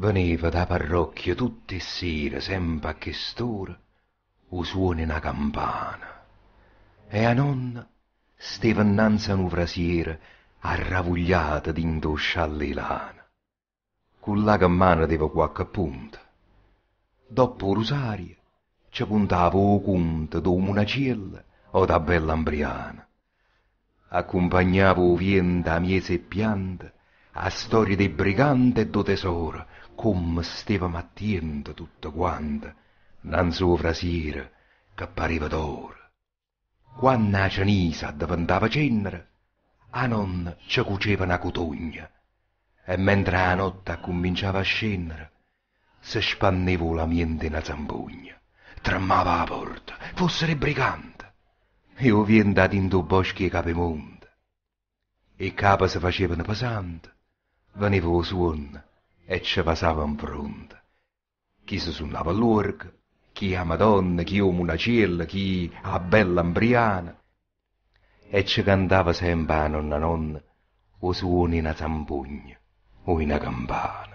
veniva da parrocchia tutte sere, sempre a chest'ora, u suona una campana. E a nonna steva innanzi a un brasiere arravogliata d'into scialle lana. Culla cammana deva qualche punta. Dopo Rosaria ci puntava o conto do Monacella o da Bellambriana. Accompagnavo vien da miese e pianta a storie dei briganti e do tesoro come steva attento tutta quanta, nanzi o frasiera, che pareva d'oro. Quando la cenisa diventava cenere, a non ci cuceva una cotogna, e mentre la notte cominciava a scendere, si spanneva la mente una zampogna, tremava la porta, fossero briganti, e io vien in dinto boschi e capemonte, e capo si facevano pesanti, venivo suon, suono, e ci passavano pronte. Chi si suonava all'orga, chi a Madonna, chi a Munacella, chi a Bella Ambriana. E ci cantava sempre a nonna nonna o suoni una zampugna o una campana.